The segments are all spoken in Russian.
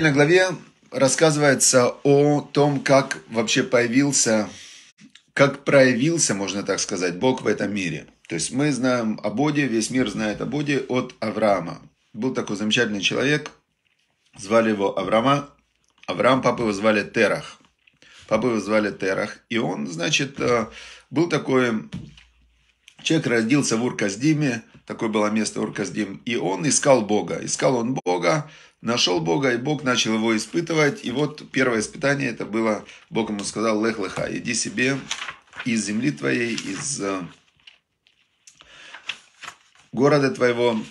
На главе рассказывается о том, как вообще появился, как проявился, можно так сказать, Бог в этом мире. То есть мы знаем о Боде, весь мир знает о Боде от Авраама. Был такой замечательный человек, звали его Авраама. Авраам, папы его звали Терах. папы его звали Терах. И он, значит, э, был такой человек, родился в Урказдиме, такое было место Урказдим, и он искал Бога. Искал он Бога, нашел Бога, и Бог начал его испытывать. И вот первое испытание это было, Бог ему сказал, лех леха, иди себе из земли твоей, из э, города твоего,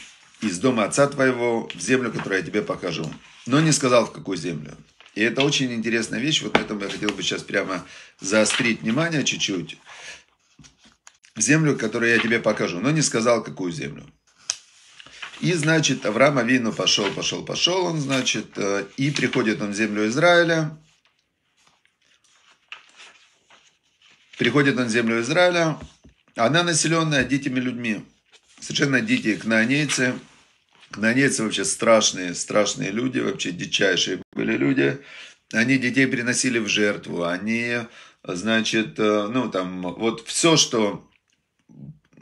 из дома отца твоего, в землю, которую я тебе покажу. Но не сказал, в какую землю. И это очень интересная вещь, вот на этом я хотел бы сейчас прямо заострить внимание чуть-чуть. В землю, которую я тебе покажу, но не сказал, какую землю. И, значит, Авраам Авину пошел, пошел, пошел он, значит, э, и приходит он в землю Израиля. Приходит он в землю Израиля. Она населенная дикими людьми. Совершенно дикие кнанейцы. Кнанейцы вообще страшные, страшные люди, вообще дичайшие были люди. Они детей приносили в жертву, они, значит, э, ну там, вот все, что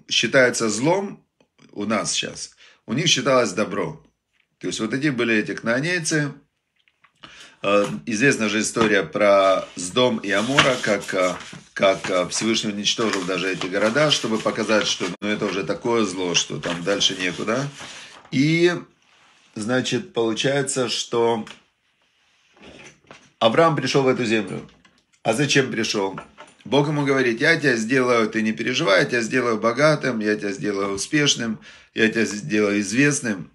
считается злом у нас сейчас – у них считалось добро. То есть вот эти были эти кнаанейцы. Э, известна же история про Сдом и Амора, как, э, как э, Всевышний уничтожил даже эти города, чтобы показать, что ну, это уже такое зло, что там дальше некуда. И, значит, получается, что Авраам пришел в эту землю. А зачем пришел? Бог ему говорит, я тебя сделаю, ты не переживай, я тебя сделаю богатым, я тебя сделаю успешным, я тебя сделаю известным.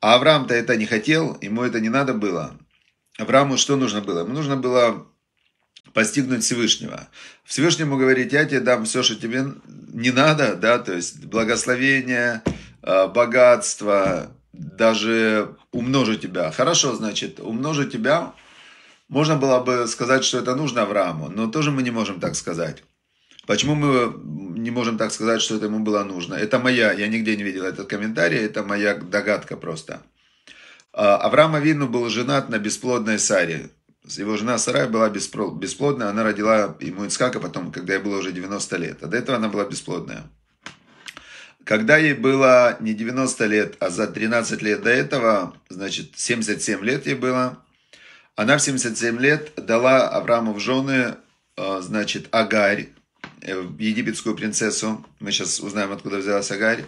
А Авраам-то это не хотел, ему это не надо было. Аврааму что нужно было? Ему нужно было постигнуть Всевышнего. Всевышнему говорить, я тебе дам все, что тебе не надо, да, то есть благословение, э, богатство, даже умножу тебя. Хорошо, значит, умножу тебя. Можно было бы сказать, что это нужно Аврааму, но тоже мы не можем так сказать. Почему мы э, не можем так сказать, что это ему было нужно? Это моя, я нигде не видел этот комментарий, это моя догадка просто. А, Авраам Авину был женат на бесплодной Саре. Его жена Сарая была бесплодная, она родила ему Ицхака потом, когда ей было уже 90 лет. А до этого она была бесплодная. Когда ей было не 90 лет, а за 13 лет до этого, значит, 77 лет ей было, она в 77 лет дала Аврааму в жены, э, значит, Агарь, Э, египетскую принцессу. Мы сейчас узнаем, откуда взялась Агарь.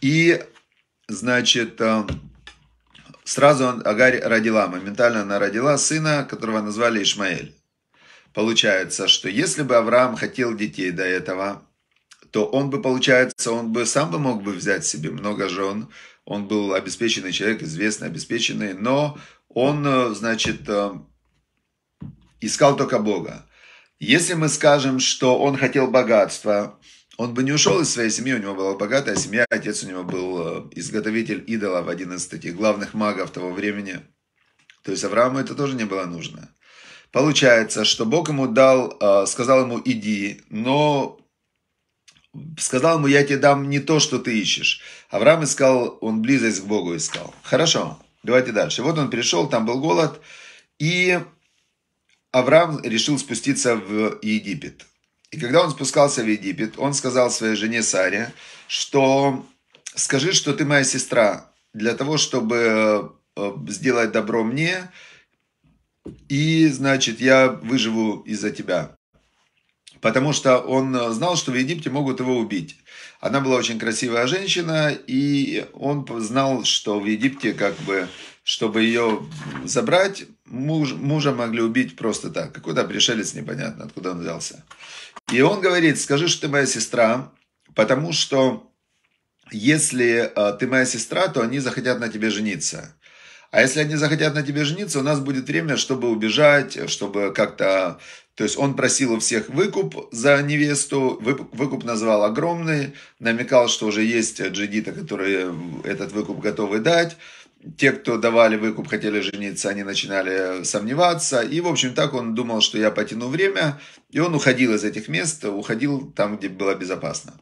И, значит, э, сразу он, Агарь родила, моментально она родила сына, которого назвали Ишмаэль. Получается, что если бы Авраам хотел детей до этого, то он бы, получается, он бы сам бы мог бы взять себе много жен. Он был обеспеченный человек, известный, обеспеченный, но он, э, значит, искал только Бога. Если мы скажем, что он хотел богатства, он бы не ушел из своей семьи, у него была богатая семья, отец у него был э, изготовитель идолов, один из таких главных магов того времени. То есть Аврааму это тоже не было нужно. Получается, что Бог ему дал, э, сказал ему иди, но сказал ему, я тебе дам не то, что ты ищешь. Авраам искал, он близость к Богу искал. Хорошо, давайте дальше. Вот он пришел, там был голод, и Авраам решил спуститься в Египет. И когда он спускался в Египет, он сказал своей жене Саре, что скажи, что ты моя сестра, для того, чтобы э, сделать добро мне, и, значит, я выживу из-за тебя. Потому что он знал, что в Египте могут его убить. Она была очень красивая женщина, и он знал, что в Египте как бы чтобы ее забрать, муж, мужа могли убить просто так. Какой-то пришелец непонятно, откуда он взялся. И он говорит, скажи, что ты моя сестра, потому что если э, ты моя сестра, то они захотят на тебе жениться. А если они захотят на тебе жениться, у нас будет время, чтобы убежать, чтобы как-то... То есть он просил у всех выкуп за невесту, выкуп назвал огромный, намекал, что уже есть джигиты, которые этот выкуп готовы дать те, кто давали выкуп, хотели жениться, они начинали сомневаться. И, в общем, так он думал, что я потяну время. И он уходил из этих мест, уходил там, где было безопасно.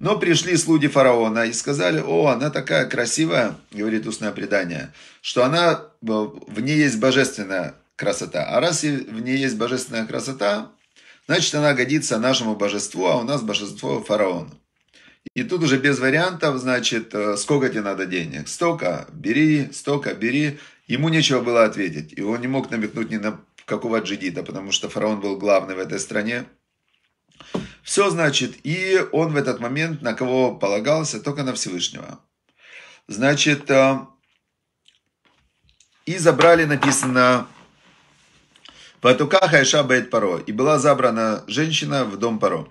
Но пришли слуги фараона и сказали, о, она такая красивая, говорит устное предание, что она, э, в ней есть божественная красота. А раз в ней есть божественная красота, значит, она годится нашему божеству, а у нас божество фараона. И тут уже без вариантов, значит, э, сколько тебе надо денег? Столько, бери, столько, бери. Ему нечего было ответить. И он не мог намекнуть ни на какого джидита, потому что фараон был главный в этой стране. Все, значит, и он в этот момент на кого полагался? Только на Всевышнего. Значит, э, и забрали, написано, Патука Хайша Бейт Паро. И была забрана женщина в дом Паро.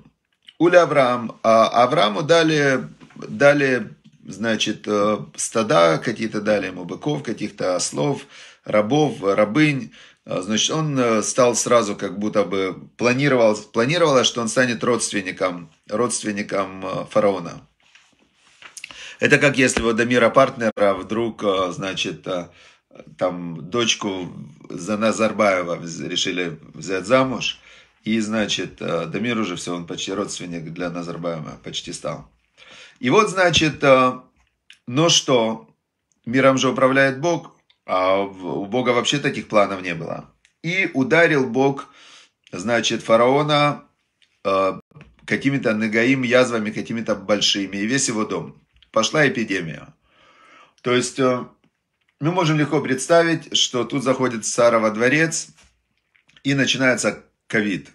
Уля Авраам. А Аврааму дали, дали, значит, э, стада какие-то, дали ему быков, каких-то ослов, рабов, рабынь. А, значит, он э, стал сразу, как будто бы планировал, планировалось, что он станет родственником, родственником э, фараона. Это как если вот до мира партнера вдруг, значит, там дочку за Назарбаева решили взять замуж – и, значит, э, Дамир уже все, он почти родственник для Назарбаева, почти стал. И вот, значит, э, ну что, миром же управляет Бог, а у Бога вообще таких планов не было. И ударил Бог, значит, фараона э, какими-то нагаим язвами, какими-то большими, и весь его дом. Пошла эпидемия. То есть мы можем легко представить, что тут заходит Сара во дворец, и начинается ковид.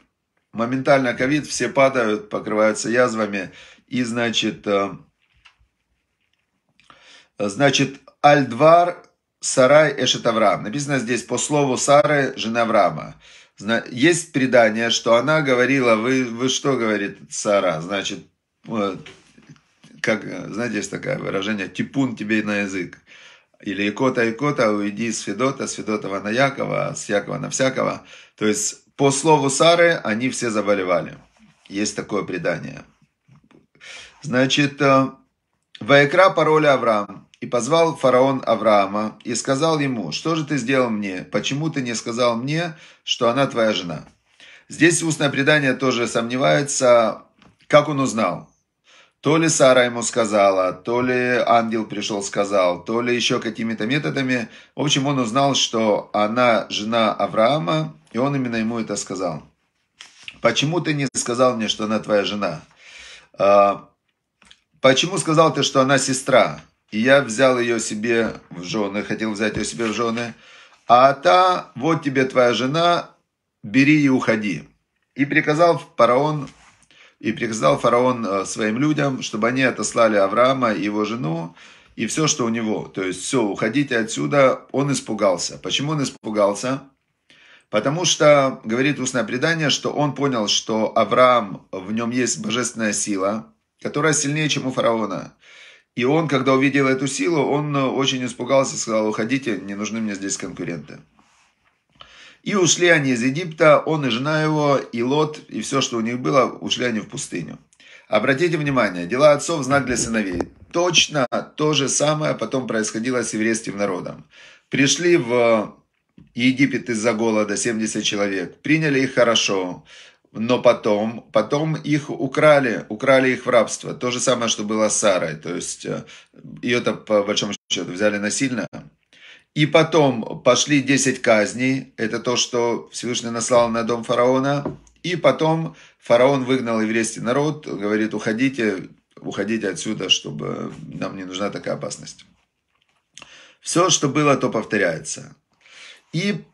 Моментально ковид, все падают, покрываются язвами. И, значит, э, значит, Альдвар двар Сарай, Эшет Авраам. Написано здесь по слову Сары, жена Авраама. Есть предание, что она говорила, вы, вы что, говорит Сара, значит, э, как, знаете, есть такое выражение, типун тебе на язык. Или икота, икота, уйди с Федота, с Федотова на Якова, с Якова на всякого. То есть по слову Сары, они все заболевали. Есть такое предание. Значит, э, Ваекра пароля Авраам. И позвал фараон Авраама и сказал ему, что же ты сделал мне, почему ты не сказал мне, что она твоя жена? Здесь устное предание тоже сомневается, как он узнал. То ли Сара ему сказала, то ли ангел пришел сказал, то ли еще какими-то методами. В общем, он узнал, что она жена Авраама, и он именно ему это сказал. Почему ты не сказал мне, что она твоя жена? А, Почему сказал ты, что она сестра? И я взял ее себе в жены, хотел взять ее себе в жены. А та, вот тебе твоя жена, бери и уходи. И приказал фараон, и приказал фараон э, своим людям, чтобы они отослали Авраама и его жену, и все, что у него. То есть, все, уходите отсюда. Он испугался. Почему он испугался? Потому что, говорит устное предание, что он понял, что Авраам, в нем есть божественная сила, которая сильнее, чем у фараона. И он, когда увидел эту силу, он э, очень испугался, сказал, уходите, не нужны мне здесь конкуренты. И ушли они из Египта, он и жена его, и Лот, и все, что у них было, ушли они в пустыню. Обратите внимание, дела отцов – знак для сыновей. Точно то же самое потом происходило с еврейским народом. Пришли в Египет из-за голода 70 человек. Приняли их хорошо, но потом, потом их украли, украли их в рабство. То же самое, что было с Сарой. То есть э, ее-то по большому счету взяли насильно. И потом пошли 10 казней. Это то, что Всевышний наслал на дом фараона. И потом фараон выгнал еврейский народ, говорит, уходите, уходите отсюда, чтобы нам не нужна такая опасность. Все, что было, то повторяется. И,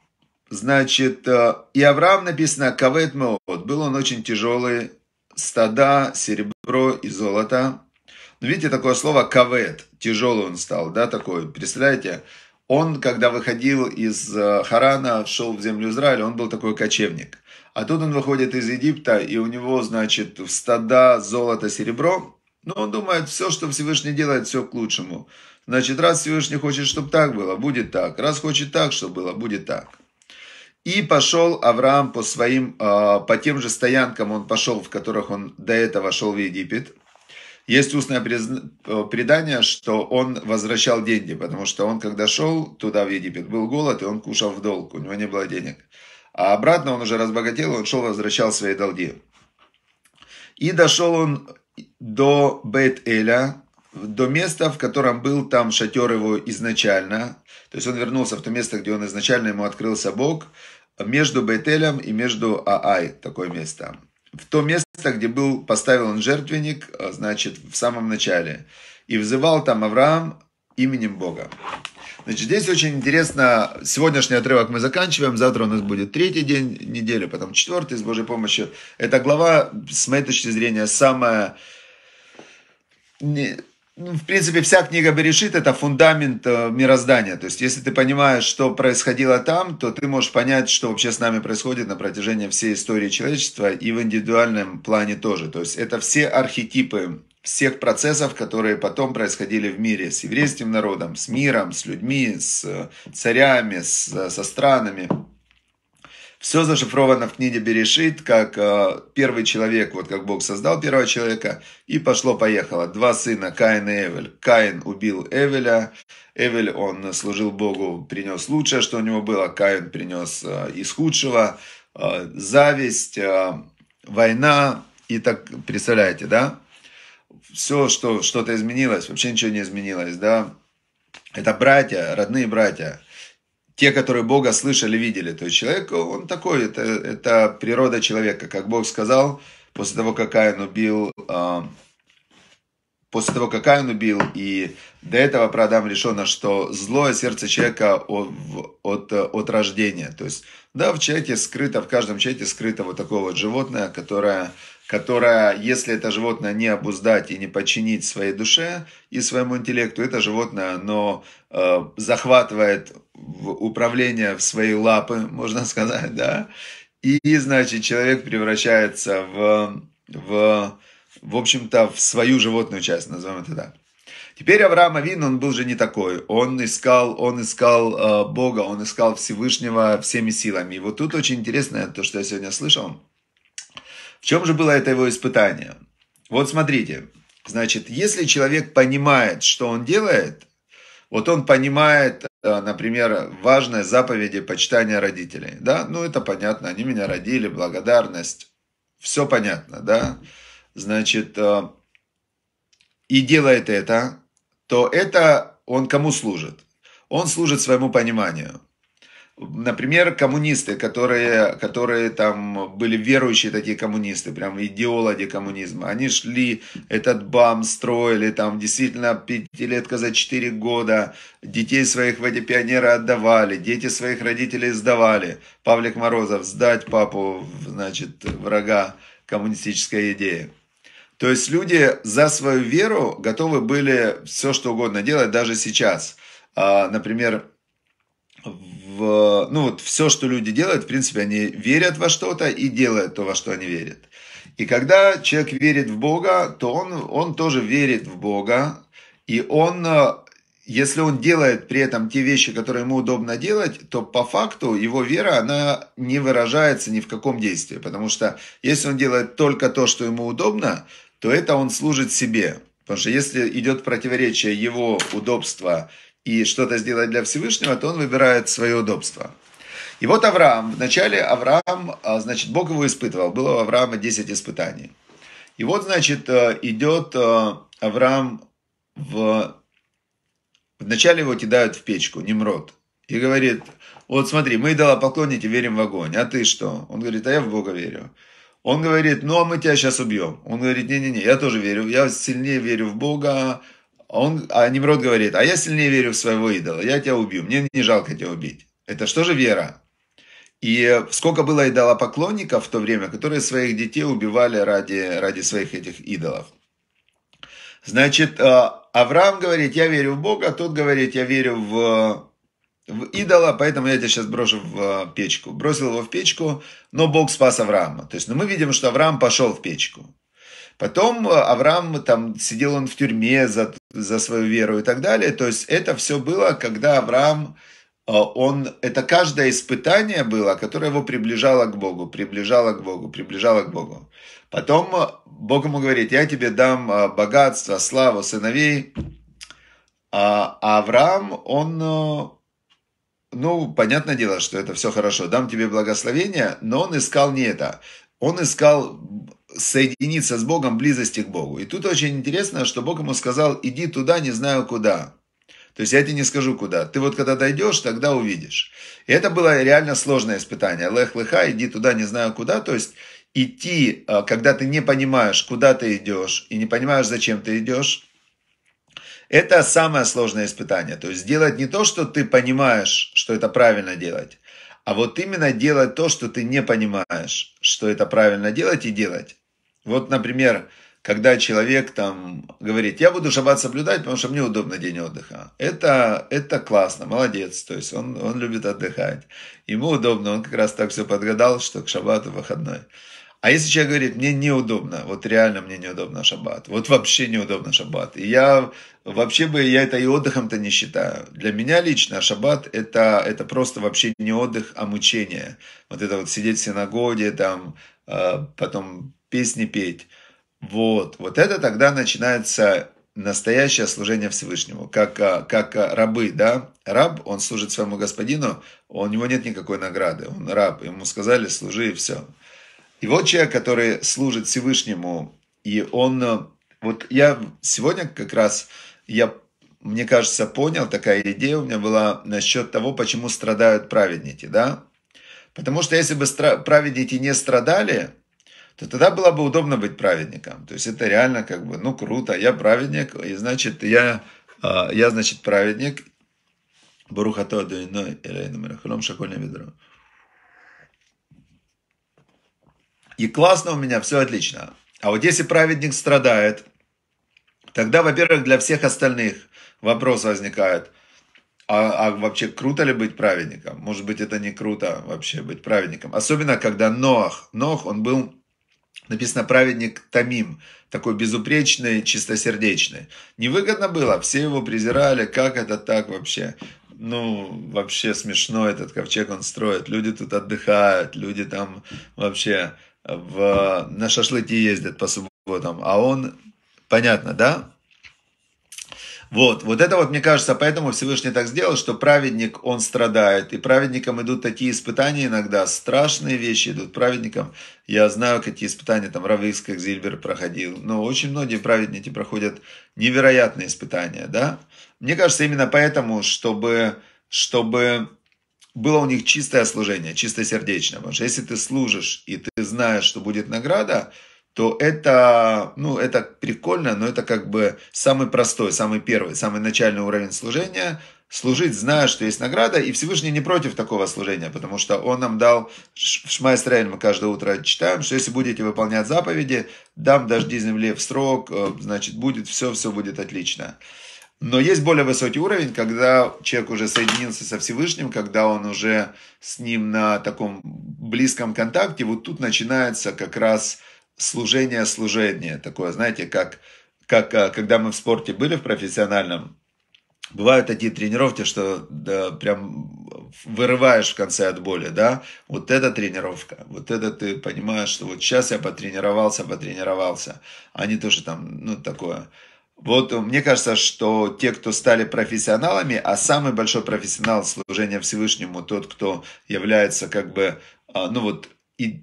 значит, э, и Авраам написано «Кавет Моот». Был он очень тяжелый, стада, серебро и золото. Ну, видите, такое слово «кавет», тяжелый он стал, да, такой, представляете? Он, когда выходил из э, Харана, шел в землю Израиля, он был такой кочевник. А тут он выходит из Египта, и у него, значит, в стада золото, серебро, но он думает, все, что Всевышний делает, все к лучшему. Значит, раз Всевышний хочет, чтобы так было, будет так. Раз хочет так, чтобы было, будет так. И пошел Авраам по своим, а, по тем же стоянкам он пошел, в которых он до этого шел в Египет. Есть устное э, предание, что он возвращал деньги, потому что он, когда шел туда, в Египет, был голод, и он кушал в долг, у него не было денег. А обратно он уже разбогател, он шел, возвращал свои долги. И дошел он до Бет-Эля, до места, в котором был там шатер его изначально. То есть он вернулся в то место, где он изначально ему открылся Бог, между Бетелем и между Аай, такое место. В то место, где был поставил он жертвенник, а, значит, в самом начале. И взывал там Авраам именем Бога. Значит, здесь очень интересно, сегодняшний отрывок мы заканчиваем, завтра у нас будет третий день недели, потом четвертый, с Божьей помощью. Эта глава, с моей точки зрения, самая... Не... Ну, в принципе, вся книга Берешит – это фундамент э, мироздания. То есть, если ты понимаешь, что происходило там, то ты можешь понять, что вообще с нами происходит на протяжении всей истории человечества и в индивидуальном плане тоже. То есть, это все архетипы всех процессов, которые потом происходили в мире с еврейским народом, с миром, с людьми, с э, царями, с, э, со странами. Все зашифровано в книге Берешит, как э, первый человек, вот как Бог создал первого человека, и пошло-поехало. Два сына, Каин и Эвель. Каин убил Эвеля, Эвель, он служил Богу, принес лучшее, что у него было, Каин принес из худшего, зависть, война, и так, представляете, да? все, что что-то изменилось, вообще ничего не изменилось, да, это братья, родные братья, те, которые Бога слышали, видели. То есть человек, он такой, это, это природа человека. Как Бог сказал, после того, как Каин убил, э, после того, как Каин убил, и до этого про Адам решено, что злое сердце человека от, от, от рождения. То есть, да, в человеке скрыто, в каждом человеке скрыто вот такое вот животное, которое которая, если это животное не обуздать и не подчинить своей душе и своему интеллекту, это животное, оно э, захватывает управление в свои лапы, можно сказать, да, и, значит, человек превращается в, в, в общем-то, в свою животную часть, назовем это так. Теперь Авраам Авин, он был же не такой. Он искал, он искал э, Бога, он искал Всевышнего всеми силами. И вот тут очень интересно то, что я сегодня слышал в чем же было это его испытание? Вот смотрите, значит, если человек понимает, что он делает, вот он понимает, э, например, важные заповеди почитания родителей, да, ну это понятно, они меня родили, благодарность, все понятно, да, значит, э, и делает это, то это он кому служит? Он служит своему пониманию. Например, коммунисты, которые, которые там были верующие такие коммунисты, прям идеологи коммунизма, они шли, этот БАМ строили, там действительно пятилетка за четыре года, детей своих в эти пионеры отдавали, дети своих родителей сдавали. Павлик Морозов, сдать папу, значит, врага коммунистической идеи. То есть люди за свою веру готовы были все что угодно делать, даже сейчас. А, например, ну вот все, что люди делают, в принципе, они верят во что-то и делают то, во что они верят. И когда человек верит в Бога, то он, он тоже верит в Бога, и он, э, если он делает при этом те вещи, которые ему удобно делать, то по факту его вера, она не выражается ни в каком действии, потому что если он делает только то, что ему удобно, то это он служит себе. Потому что если идет противоречие его удобства и что-то сделать для Всевышнего, то он выбирает свое удобство. И вот Авраам, вначале Авраам, а, значит, Бог его испытывал, было у Авраама 10 испытаний. И вот, значит, а, идет а, Авраам в... Вначале его кидают в печку, Немрод, и говорит, вот смотри, мы идолопоклонники верим в огонь, а ты что? Он говорит, а я в Бога верю. Он говорит, ну а мы тебя сейчас убьем. Он говорит, не-не-не, я тоже верю, я сильнее верю в Бога, а он, а Немрод говорит, а я сильнее верю в своего идола, я тебя убью, мне не жалко тебя убить. Это что же вера? И сколько было идолопоклонников в то время, которые своих детей убивали ради, ради своих этих идолов. Значит, а, Авраам говорит, я верю в Бога, а тот говорит, я верю в, в идола, поэтому я тебя сейчас брошу в печку. Бросил его в печку, но Бог спас Авраама. То есть ну, мы видим, что Авраам пошел в печку. Потом э, Авраам там сидел он в тюрьме за, за свою веру и так далее. То есть это все было, когда Авраам, э, он, это каждое испытание было, которое его приближало к Богу, приближало к Богу, приближало к Богу. Потом э, Бог ему говорит, я тебе дам богатство, славу, сыновей. А, а Авраам, он ну, понятное дело, что это все хорошо, дам тебе благословение, но он искал не это. Он искал соединиться с Богом, близости к Богу. И тут очень интересно, что Бог ему сказал, иди туда, не знаю куда. То есть я тебе не скажу куда. Ты вот когда дойдешь, тогда увидишь. И это было реально сложное испытание. Лех леха, иди туда, не знаю куда. То есть идти, а, когда ты не понимаешь, куда ты идешь, и не понимаешь, зачем ты идешь, это самое сложное испытание. То есть делать не то, что ты понимаешь, что это правильно делать, а вот именно делать то, что ты не понимаешь, что это правильно делать и делать. Вот, например, когда человек там говорит, я буду шаббат соблюдать, потому что мне удобно день отдыха. Это, это классно, молодец, то есть он, он любит отдыхать. Ему удобно, он как раз так все подгадал, что к шаббату выходной. А если человек говорит, мне неудобно, вот реально мне неудобно шаббат, вот вообще неудобно шаббат, и я вообще бы, я это и отдыхом-то не считаю. Для меня лично шаббат это, это просто вообще не отдых, а мучение. Вот это вот сидеть в синагоге, там, а, потом песни петь. Вот, вот это тогда начинается настоящее служение Всевышнему, как, а, как а, рабы, да, раб, он служит своему господину, у него нет никакой награды, он раб, ему сказали, служи и все. И вот человек, который служит Всевышнему, и он, а, вот я сегодня как раз, я, мне кажется, понял, такая идея у меня была насчет того, почему страдают праведники, да, потому что если бы праведники не страдали, то тогда было бы удобно быть праведником. То есть это реально как бы, ну круто, я праведник, и значит я, а, я значит праведник. Барухато адуиной элейну мирахалом шакольне ведро. И классно у меня, все отлично. А вот если праведник страдает, тогда, во-первых, для всех остальных вопрос возникает – а, а вообще круто ли быть праведником? Может быть, это не круто вообще быть праведником. Особенно, когда Ноах. Ноах, он был Написано «праведник Тамим», такой безупречный, чистосердечный. Невыгодно было, все его презирали, как это так вообще? Ну, вообще смешно этот ковчег он строит, люди тут отдыхают, люди там вообще в, на шашлыки ездят по субботам, а он, понятно, да? Вот, вот это вот, мне кажется, поэтому Всевышний так сделал, что праведник, он страдает. И праведникам идут такие испытания иногда, страшные вещи идут праведникам. Я знаю, какие испытания там Равис, как Зильбер проходил. Но очень многие праведники проходят невероятные испытания, да. Мне кажется, именно поэтому, чтобы, чтобы было у них чистое служение, чисто чистосердечное. Потому что если ты служишь и ты знаешь, что будет награда – то это, ну, это прикольно, но это как бы самый простой, самый первый, самый начальный уровень служения. Служить, зная, что есть награда, и Всевышний не против такого служения, потому что Он нам дал, в Шма мы каждое утро читаем, что если будете выполнять заповеди, дам дожди земле в срок, э, значит, будет все, все будет отлично. Но есть более высокий уровень, когда человек уже соединился со Всевышним, когда он уже с ним на таком близком контакте, вот тут начинается как раз служение служение. Такое, знаете, как, как а, когда мы в спорте были в профессиональном, бывают такие тренировки, что да, прям вырываешь в конце от боли, да, вот эта тренировка, вот это ты понимаешь, что вот сейчас я потренировался, потренировался, а тоже там, ну, такое. Вот э, мне кажется, что те, кто стали профессионалами, а самый большой профессионал служения Всевышнему, тот, кто является как бы, а, ну вот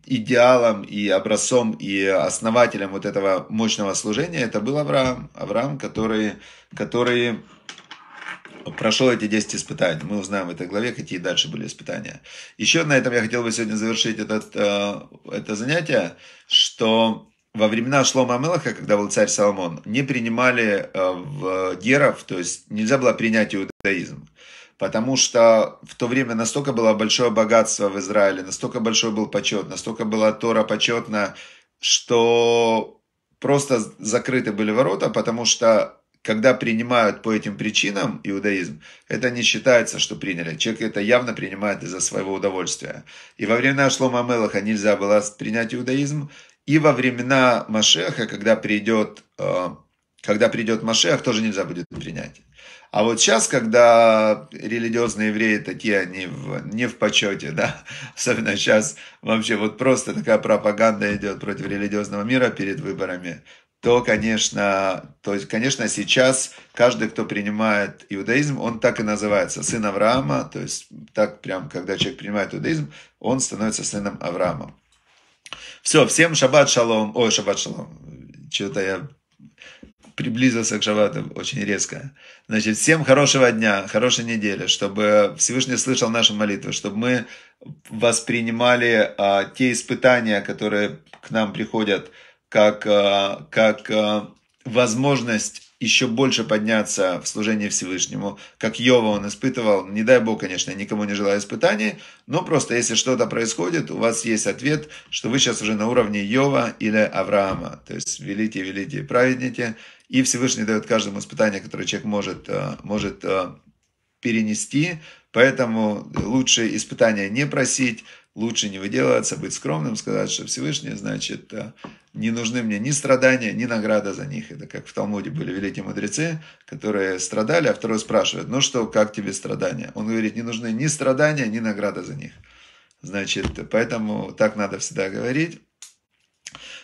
идеалом и образцом и основателем вот этого мощного служения это был Авраам. Авраам, который, который прошел эти 10 испытаний. Мы узнаем в этой главе, какие дальше были испытания. Еще на этом я хотел бы сегодня завершить этот, э, это занятие, что во времена Шлома Амелаха, когда был царь Соломон, не принимали э, в геров, то есть нельзя было принять иудаизм потому что в то время настолько было большое богатство в Израиле, настолько большой был почет, настолько была Тора почетна, что просто закрыты были ворота, потому что когда принимают по этим причинам иудаизм, это не считается, что приняли. Человек это явно принимает из-за своего удовольствия. И во времена Шлома Мелаха нельзя было принять иудаизм, и во времена Машеха, когда придет, э, когда придет Машех, тоже нельзя будет принять. А вот сейчас, когда религиозные евреи такие, они в, не в почете, да, особенно сейчас вообще вот просто такая пропаганда идет против религиозного мира перед выборами, то, конечно, то есть, конечно, сейчас каждый, кто принимает иудаизм, он так и называется, сын Авраама, то есть так прям, когда человек принимает иудаизм, он становится сыном Авраама. Все, всем шаббат шалом, ой, шаббат шалом, что-то я приблизился к Шабату очень резко. Значит, всем хорошего дня, хорошей недели, чтобы Всевышний слышал наши молитвы, чтобы мы воспринимали а, те испытания, которые к нам приходят, как, а, как а, возможность еще больше подняться в служении Всевышнему, как Йова он испытывал. Не дай Бог, конечно, никому не желаю испытаний, но просто если что-то происходит, у вас есть ответ, что вы сейчас уже на уровне Йова или Авраама. То есть велите, велите, праведните. И Всевышний дает каждому испытание, которое человек может, э, может э, перенести. Поэтому лучше испытания не просить, лучше не выделываться, быть скромным, сказать, что Всевышний, значит, э, не нужны мне ни страдания, ни награда за них. Это как в Талмуде были великие мудрецы, которые страдали, а второй спрашивает, ну что, как тебе страдания? Он говорит, не нужны ни страдания, ни награда за них. Значит, поэтому так надо всегда говорить.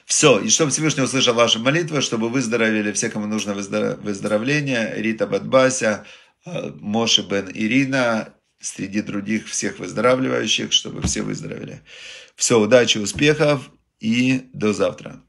Все, и чтобы Всевышний услышал ваши молитвы, чтобы выздоровели все, кому нужно выздоровление, Рита Бадбася, э, Моши Бен Ирина, среди других всех выздоравливающих, чтобы все выздоровели. Все, удачи, успехов и до завтра.